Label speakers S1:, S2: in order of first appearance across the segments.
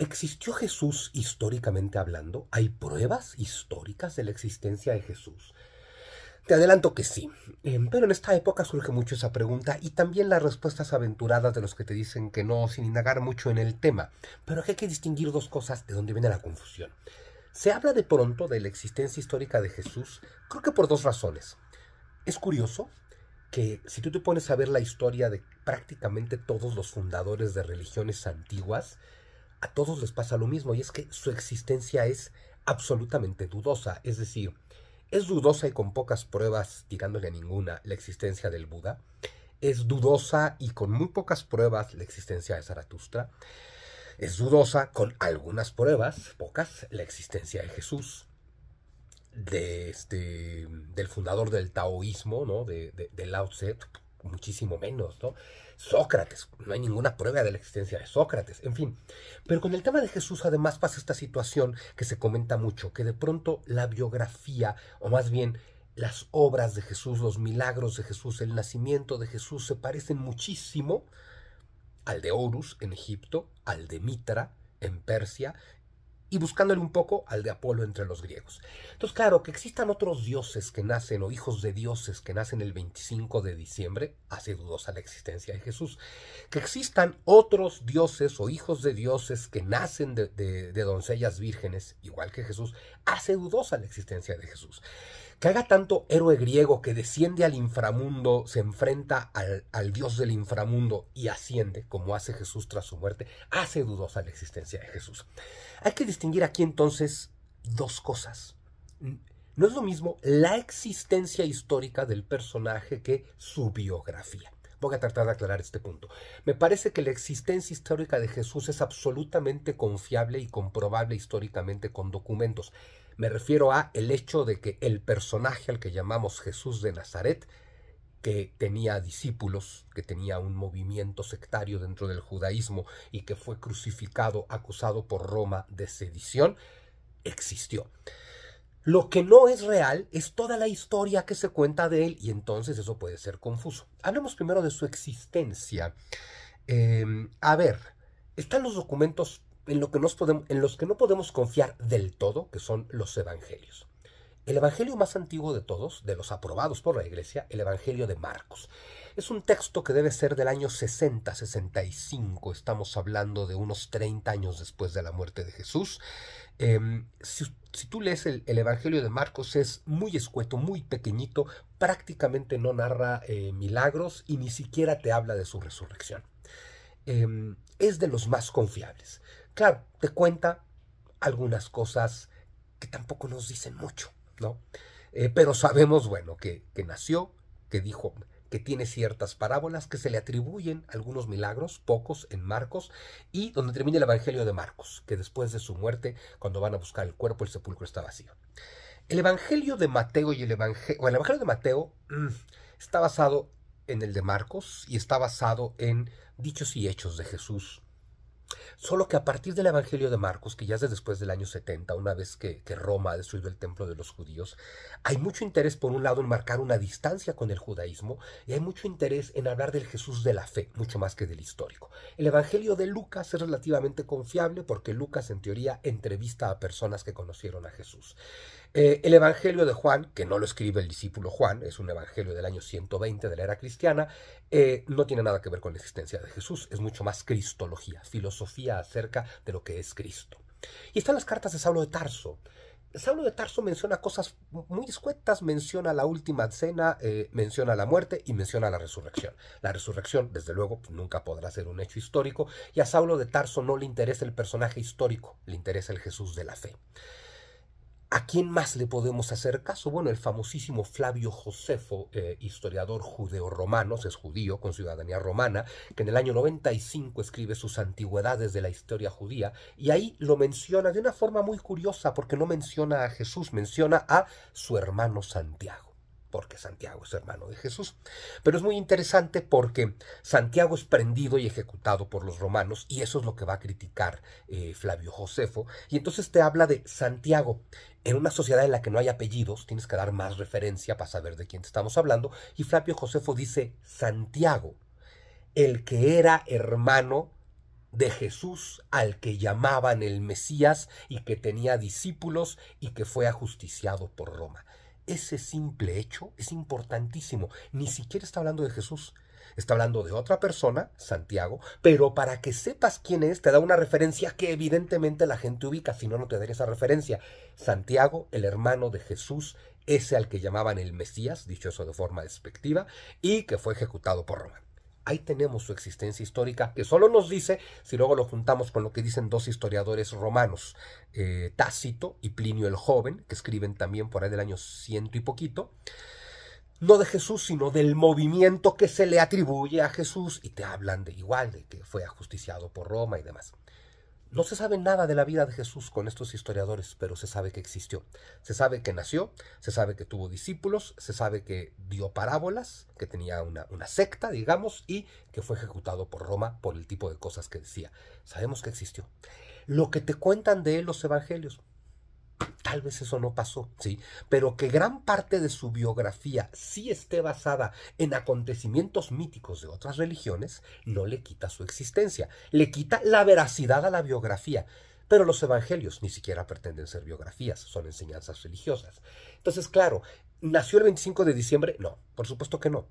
S1: ¿Existió Jesús históricamente hablando? ¿Hay pruebas históricas de la existencia de Jesús? Te adelanto que sí, eh, pero en esta época surge mucho esa pregunta y también las respuestas aventuradas de los que te dicen que no, sin indagar mucho en el tema. Pero hay que distinguir dos cosas de donde viene la confusión. Se habla de pronto de la existencia histórica de Jesús, creo que por dos razones. Es curioso que si tú te pones a ver la historia de prácticamente todos los fundadores de religiones antiguas, a todos les pasa lo mismo y es que su existencia es absolutamente dudosa, es decir, es dudosa y con pocas pruebas, tirándole a ninguna, la existencia del Buda, es dudosa y con muy pocas pruebas la existencia de Zaratustra, es dudosa con algunas pruebas, pocas, la existencia de Jesús, de este, del fundador del taoísmo, ¿no? de, de, Lao Tse, muchísimo menos, ¿no? Sócrates, no hay ninguna prueba de la existencia de Sócrates, en fin. Pero con el tema de Jesús además pasa esta situación que se comenta mucho, que de pronto la biografía, o más bien las obras de Jesús, los milagros de Jesús, el nacimiento de Jesús se parecen muchísimo al de Horus en Egipto, al de Mitra en Persia y buscándole un poco al de Apolo entre los griegos. Entonces, claro, que existan otros dioses que nacen o hijos de dioses que nacen el 25 de diciembre, hace dudosa la existencia de Jesús. Que existan otros dioses o hijos de dioses que nacen de, doncellas vírgenes, igual que Jesús, hace dudosa la existencia de Jesús que haga tanto héroe griego que desciende al inframundo, se enfrenta al, dios del inframundo y asciende, como hace Jesús tras su muerte, hace dudosa la existencia de Jesús. Hay que distinguir aquí entonces dos cosas. No es lo mismo la existencia histórica del personaje que su biografía. Voy a tratar de aclarar este punto. Me parece que la existencia histórica de Jesús es absolutamente confiable y comprobable históricamente con documentos. Me refiero a el hecho de que el personaje al que llamamos Jesús de Nazaret, que tenía discípulos, que tenía un movimiento sectario dentro del judaísmo y que fue crucificado, acusado por Roma de sedición, existió. Lo que no es real es toda la historia que se cuenta de él y entonces eso puede ser confuso. Hablemos primero de su existencia. Em, a ver, están los documentos en, lo que los que no podemos confiar del todo, que son los evangelios. El evangelio más antiguo de todos, de los aprobados por la Iglesia, el evangelio de Marcos. Es un texto que debe ser del año 60-65, estamos hablando de unos 30 años después de la muerte de Jesús. Em, si, tú lees el, Evangelio de Marcos es muy escueto, muy pequeñito, prácticamente no narra eh, milagros y ni siquiera te habla de su resurrección. Em, es de los más confiables. Claro, te cuenta algunas cosas que tampoco nos dicen mucho, ¿no? Eh, pero sabemos, bueno, que, nació, que dijo, que tiene ciertas parábolas que se le atribuyen algunos milagros, pocos en Marcos, y donde termina el Evangelio de Marcos, que después de su muerte, cuando van a buscar el cuerpo, el sepulcro está vacío. El Evangelio de Mateo y el Evangelio, de Mateo mm, está basado en el de Marcos y está basado en dichos y hechos de Jesús Solo que a partir del Evangelio de Marcos, que ya es después del año 70, una vez que, que, Roma ha destruido el templo de los judíos, hay mucho interés, por un lado, en marcar una distancia con el judaísmo y hay mucho interés en hablar del Jesús de la fe, mucho más que del histórico. El Evangelio de Lucas es relativamente confiable porque Lucas, en teoría, entrevista a personas que conocieron a Jesús. Eh, el Evangelio de Juan, que no lo escribe el discípulo Juan, es un Evangelio del año 120 de la era cristiana, eh, no tiene nada que ver con la existencia de Jesús, es mucho más cristología, filosofía acerca de lo que es Cristo. Y están las cartas de Saulo de Tarso. Saulo de Tarso menciona cosas muy escuetas, menciona la última cena, eh, menciona la muerte y menciona la resurrección. La resurrección, desde luego, nunca podrá ser un hecho histórico y a Saulo de Tarso no le interesa el personaje histórico, le interesa el Jesús de la fe. ¿A quién más le podemos hacer caso? Bueno, el famosísimo Flavio Josefo, eh, historiador judeo-romano, es judío con ciudadanía romana, que en el año 95 escribe sus antigüedades de la historia judía, y ahí lo menciona de una forma muy curiosa, porque no menciona a Jesús, menciona a su hermano Santiago porque Santiago es hermano de Jesús. Pero es muy interesante porque Santiago es prendido y ejecutado por los romanos, y eso es lo que va a criticar eh, Flavio Josefo. Y entonces te habla de Santiago. En una sociedad en la que no hay apellidos, tienes que dar más referencia para saber de quién estamos hablando. Y Flavio Josefo dice Santiago, el que era hermano de Jesús al que llamaban el Mesías y que tenía discípulos y que fue ajusticiado por Roma. Ese simple hecho es importantísimo. Ni siquiera está hablando de Jesús. Está hablando de otra persona, Santiago, pero para que sepas quién es, te da una referencia que evidentemente la gente ubica, si no, no te daría esa referencia. Santiago, el hermano de Jesús, ese al que llamaban el Mesías, dicho eso de forma despectiva, y que fue ejecutado por Roma. Ahí tenemos su existencia histórica, que solo nos dice, si luego lo juntamos con lo que dicen dos historiadores romanos, eh, Tácito y Plinio el Joven, que escriben también por ahí del año ciento y poquito, no de Jesús, sino del movimiento que se le atribuye a Jesús, y te hablan de igual, de que fue ajusticiado por Roma y demás. No se sabe nada de la vida de Jesús con estos historiadores, pero se sabe que existió. Se sabe que nació, se sabe que tuvo discípulos, se sabe que dio parábolas, que tenía una, secta, digamos, y que fue ejecutado por Roma por el tipo de cosas que decía. Sabemos que existió. Lo que te cuentan de él los evangelios, tal vez eso no pasó, ¿sí? Pero que gran parte de su biografía sí esté basada en acontecimientos míticos de otras religiones, no le quita su existencia, le quita la veracidad a la biografía. Pero los evangelios ni siquiera pretenden ser biografías, son enseñanzas religiosas. Entonces, claro, ¿Nació el 25 de diciembre? No, por supuesto que no.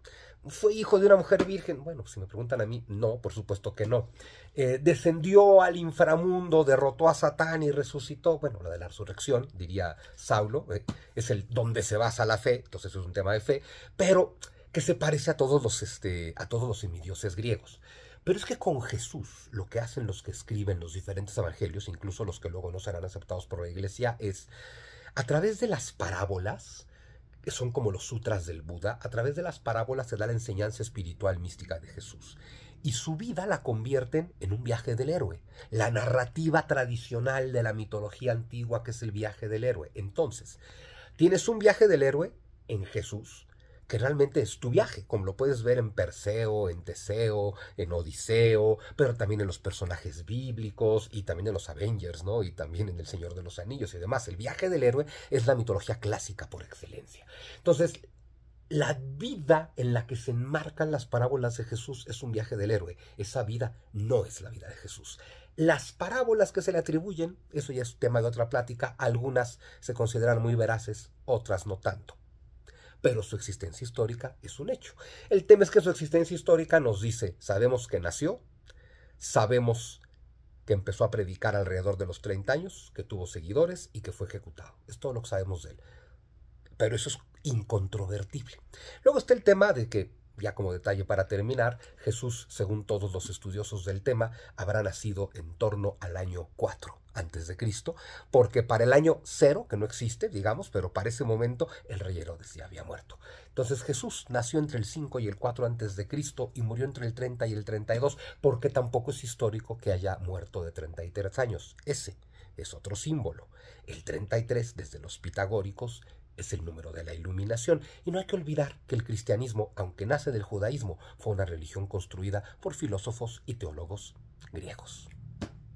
S1: ¿Fue hijo de una mujer virgen? Bueno, si me preguntan a mí, no, por supuesto que no. Eh, ¿Descendió al inframundo, derrotó a Satán y resucitó? Bueno, la de la resurrección, diría Saulo, eh, es el donde se basa la fe, entonces es un tema de fe, pero que se parece a todos los, este, a todos los semidioses griegos. Pero es que con Jesús lo que hacen los que escriben los diferentes evangelios, incluso los que luego no serán aceptados por la iglesia, es a través de las parábolas, que son como los sutras del Buda, a través de las parábolas se da la enseñanza espiritual mística de Jesús. Y su vida la convierten en un viaje del héroe, la narrativa tradicional de la mitología antigua que es el viaje del héroe. Entonces, tienes un viaje del héroe en Jesús, que realmente es tu viaje, como lo puedes ver en Perseo, en Teseo, en Odiseo, pero también en los personajes bíblicos y también en los Avengers, ¿no? Y también en El Señor de los Anillos y demás. El viaje del héroe es la mitología clásica por excelencia. Entonces, la vida en la que se enmarcan las parábolas de Jesús es un viaje del héroe. Esa vida no es la vida de Jesús. Las parábolas que se le atribuyen, eso ya es tema de otra plática, algunas se consideran muy veraces, otras no tanto pero su existencia histórica es un hecho. El tema es que su existencia histórica nos dice, sabemos que nació, sabemos que empezó a predicar alrededor de los 30 años, que tuvo seguidores y que fue ejecutado. Es todo lo que sabemos de él. Pero eso es incontrovertible. Luego está el tema de que ya como detalle para terminar, Jesús, según todos los estudiosos del tema, habrá nacido en torno al año 4 antes de Cristo, porque para el año 0, que no existe, digamos, pero para ese momento el rey Herodes ya había muerto. Entonces Jesús nació entre el 5 y el 4 antes de Cristo y murió entre el 30 y el 32, porque tampoco es histórico que haya muerto de 33 años. Ese es otro símbolo. El 33, desde los pitagóricos, es el número de la iluminación, y no hay que olvidar que el cristianismo, aunque nace del judaísmo, fue una religión construida por filósofos y teólogos griegos.